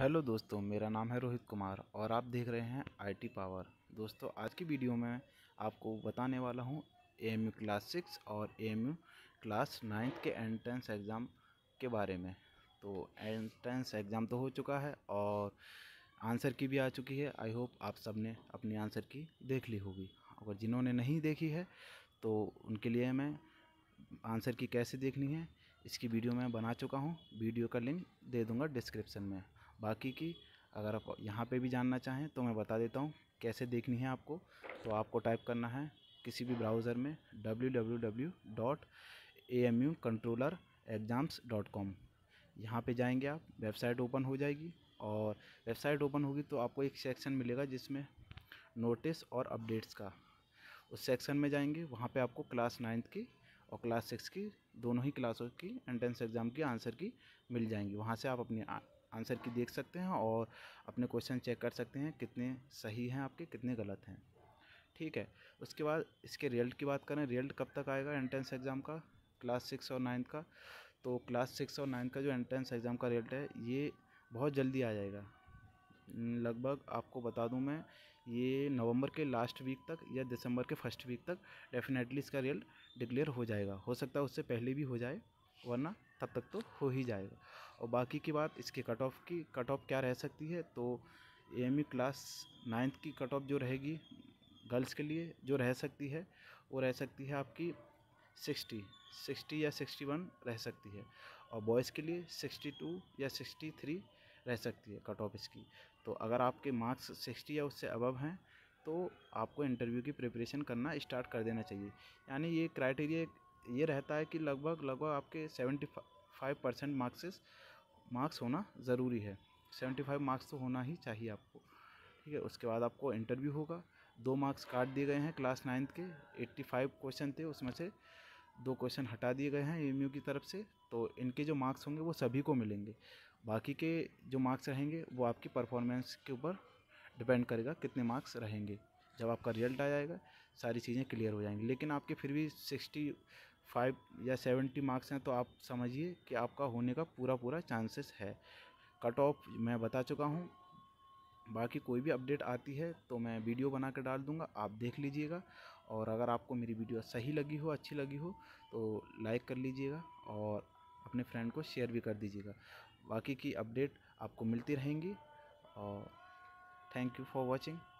hello दोस्तों मेरा नाम है रोहित कुमार और आप देख रहे हैं आईटी पावर दोस्तों आज की वीडियो में आपको बताने वाला हूं एएमयू क्लास सिक्स और एएमयू क्लास नाइन्थ के एंट्रेंस एग्ज़ाम के बारे में तो एंट्रेंस एग्ज़ाम तो हो चुका है और आंसर की भी आ चुकी है आई होप आप सब ने अपनी आंसर की देख ली होगी अगर जिन्होंने नहीं देखी है तो उनके लिए मैं आंसर की कैसे देखनी है इसकी वीडियो मैं बना चुका हूँ वीडियो का लिंक दे दूँगा डिस्क्रिप्शन में बाकी की अगर आप यहाँ पे भी जानना चाहें तो मैं बता देता हूँ कैसे देखनी है आपको तो आपको टाइप करना है किसी भी ब्राउज़र में W W W dot A M U controller exams dot com यहाँ पर जाएंगे आप वेबसाइट ओपन हो जाएगी और वेबसाइट ओपन होगी तो आपको एक सेक्शन मिलेगा जिसमें नोटिस और अपडेट्स का उस सेक्शन में जाएंगे वहाँ पे आपको क्लास नाइन्थ की और क्लास सिक्स की दोनों ही क्लासों की एंट्रेंस एग्ज़ाम की आंसर की मिल जाएंगी वहाँ से आप अपनी आंसर की देख सकते हैं और अपने क्वेश्चन चेक कर सकते हैं कितने सही हैं आपके कितने गलत हैं ठीक है उसके बाद इसके रिजल्ट की बात करें रिजल्ट कब तक आएगा एंट्रेंस एग्ज़ाम का क्लास सिक्स और नाइन्थ का तो क्लास सिक्स और नाइन्थ का जो एंट्रेंस एग्ज़ाम का रिजल्ट है ये बहुत जल्दी आ जाएगा लगभग आपको बता दूं मैं ये नवंबर के लास्ट वीक तक या दिसंबर के फर्स्ट वीक तक डेफिनेटली इसका रिजल्ट डिक्लेयर हो जाएगा हो सकता है उससे पहले भी हो जाए वरना तब तक तो हो ही जाएगा और बाकी की बात इसके कट ऑफ की कट ऑफ क्या रह सकती है तो एम क्लास नाइन्थ की कट ऑफ जो रहेगी गर्ल्स के लिए जो रह सकती है वो रह सकती है आपकी सिक्सटी सिक्सटी या सिक्सटी वन रह सकती है और बॉयज़ के लिए सिक्सटी टू या सिक्सटी थ्री रह सकती है कट ऑफ इसकी तो अगर आपके मार्क्स सिक्सटी या उससे अबव हैं तो आपको इंटरव्यू की प्रिपरेशन करना स्टार्ट कर देना चाहिए यानी ये क्राइटेरिया ये रहता है कि लगभग लगभग आपके seventy five percent markses marks होना ज़रूरी है सेवेंटी फाइव मार्क्स तो होना ही चाहिए आपको ठीक है उसके बाद आपको इंटरव्यू होगा दो मार्क्स काट दिए गए हैं क्लास नाइन्थ के एट्टी फाइव क्वेश्चन थे उसमें से दो क्वेश्चन हटा दिए गए हैं एम की तरफ से तो इनके जो मार्क्स होंगे वो सभी को मिलेंगे बाकी के जो मार्क्स रहेंगे वो आपकी परफॉर्मेंस के ऊपर डिपेंड करेगा कितने मार्क्स रहेंगे जब आपका रिजल्ट आ जाएगा सारी चीज़ें क्लियर हो जाएंगी लेकिन आपके फिर भी सिक्सटी फाइव या सेवेंटी मार्क्स हैं तो आप समझिए कि आपका होने का पूरा पूरा चांसेस है कट ऑफ मैं बता चुका हूँ बाकी कोई भी अपडेट आती है तो मैं वीडियो बना कर डाल दूँगा आप देख लीजिएगा और अगर आपको मेरी वीडियो सही लगी हो अच्छी लगी हो तो लाइक कर लीजिएगा और अपने फ्रेंड को शेयर भी कर दीजिएगा बाकी की अपडेट आपको मिलती रहेंगी और थैंक यू फॉर वॉचिंग